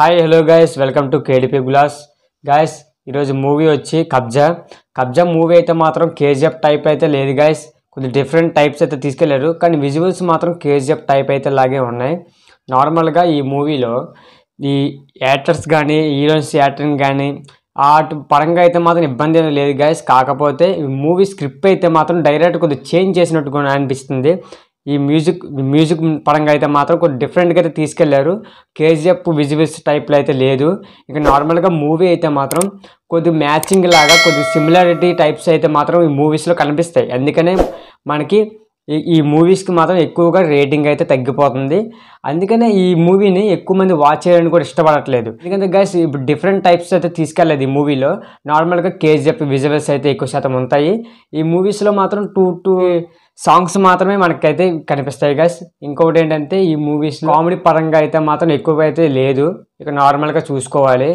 hi hello guys welcome to కేడిపి గులాస్ guys ఈరోజు మూవీ వచ్చి కబ్జా కబ్జా మూవీ అయితే మాత్రం కేజీఎఫ్ టైప్ అయితే లేదు గాయస్ కొంచెం డిఫరెంట్ టైప్స్ అయితే తీసుకెళ్లారు కానీ విజువల్స్ మాత్రం కేజీఎఫ్ టైప్ అయితే లాగే ఉన్నాయి నార్మల్గా ఈ మూవీలో ఈ యాక్టర్స్ కానీ హీరోయిన్స్ యాక్టర్ని కానీ ఆ పరంగా అయితే మాత్రం ఇబ్బంది ఏమీ లేదు గాయస్ కాకపోతే మూవీ స్క్రిప్ట్ అయితే మాత్రం డైరెక్ట్ కొంచెం చేంజ్ చేసినట్టు అనిపిస్తుంది ఈ మ్యూజిక్ మ్యూజిక్ పరంగా అయితే మాత్రం కొంచెం డిఫరెంట్గా అయితే తీసుకెళ్లారు కేజీఎఫ్ విజువల్స్ టైప్లో అయితే లేదు ఇక నార్మల్గా మూవీ అయితే మాత్రం కొద్ది మ్యాచింగ్ లాగా కొద్ది సిమిలారిటీ టైప్స్ అయితే మాత్రం ఈ మూవీస్లో కనిపిస్తాయి అందుకనే మనకి ఈ మూవీస్కి మాత్రం ఎక్కువగా రేటింగ్ అయితే తగ్గిపోతుంది అందుకనే ఈ మూవీని ఎక్కువ మంది వాచ్ చేయడానికి కూడా ఇష్టపడట్లేదు ఎందుకంటే గైస్ ఇప్పుడు డిఫరెంట్ టైప్స్ అయితే తీసుకెళ్ళలేదు ఈ మూవీలో నార్మల్గా కేజీఎఫ్ విజువల్స్ అయితే ఎక్కువ శాతం ఉంటాయి ఈ మూవీస్లో మాత్రం టూ టూ సాంగ్స్ మాత్రమే మనకైతే కనిపిస్తాయి గైస్ ఇంకొకటి ఏంటంటే ఈ మూవీస్ కామెడీ పరంగా అయితే మాత్రం ఎక్కువగా అయితే లేదు ఇక నార్మల్గా చూసుకోవాలి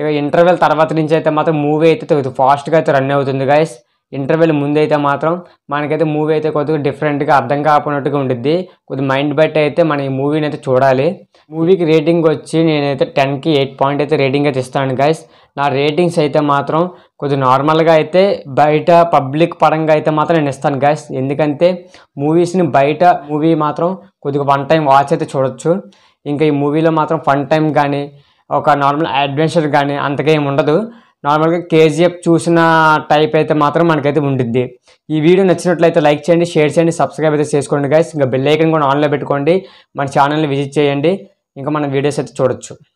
ఇక ఇంటర్వెల్ తర్వాత నుంచి అయితే మాత్రం మూవీ అయితే ఫాస్ట్గా అయితే రన్ అవుతుంది గైస్ ఇంటర్వెల్ ముందైతే మాత్రం మనకైతే మూవీ అయితే కొద్దిగా డిఫరెంట్గా అర్థం కాకున్నట్టుగా ఉండిద్ది కొద్ది మైండ్ బట్ అయితే మన ఈ మూవీని అయితే చూడాలి మూవీకి రేటింగ్ వచ్చి నేనైతే టెన్కి ఎయిట్ పాయింట్ అయితే రేటింగ్ అయితే ఇస్తాను గైస్ నా రేటింగ్స్ అయితే మాత్రం కొద్ది నార్మల్గా అయితే బయట పబ్లిక్ పరంగా అయితే మాత్రం నేను ఇస్తాను గైస్ ఎందుకంటే మూవీస్ని బయట మూవీ మాత్రం కొద్దిగా వన్ టైం వాచ్ అయితే చూడొచ్చు ఇంకా ఈ మూవీలో మాత్రం ఫన్ టైం కానీ ఒక నార్మల్ అడ్వెంచర్ కానీ అంతగా ఏమి ఉండదు నార్మల్గా కేజీఎఫ్ చూసిన టైప్ అయితే మాత్రం మనకైతే ఉండిద్ది ఈ వీడియో నచ్చినట్లయితే లైక్ చేయండి షేర్ చేయండి సబ్స్క్రైబ్ అయితే చేసుకోండి గాయస్ ఇంకా బెల్లైకన్ కూడా ఆన్లో పెట్టుకోండి మన ఛానల్ని విజిట్ చేయండి ఇంకా మన వీడియోస్ అయితే చూడొచ్చు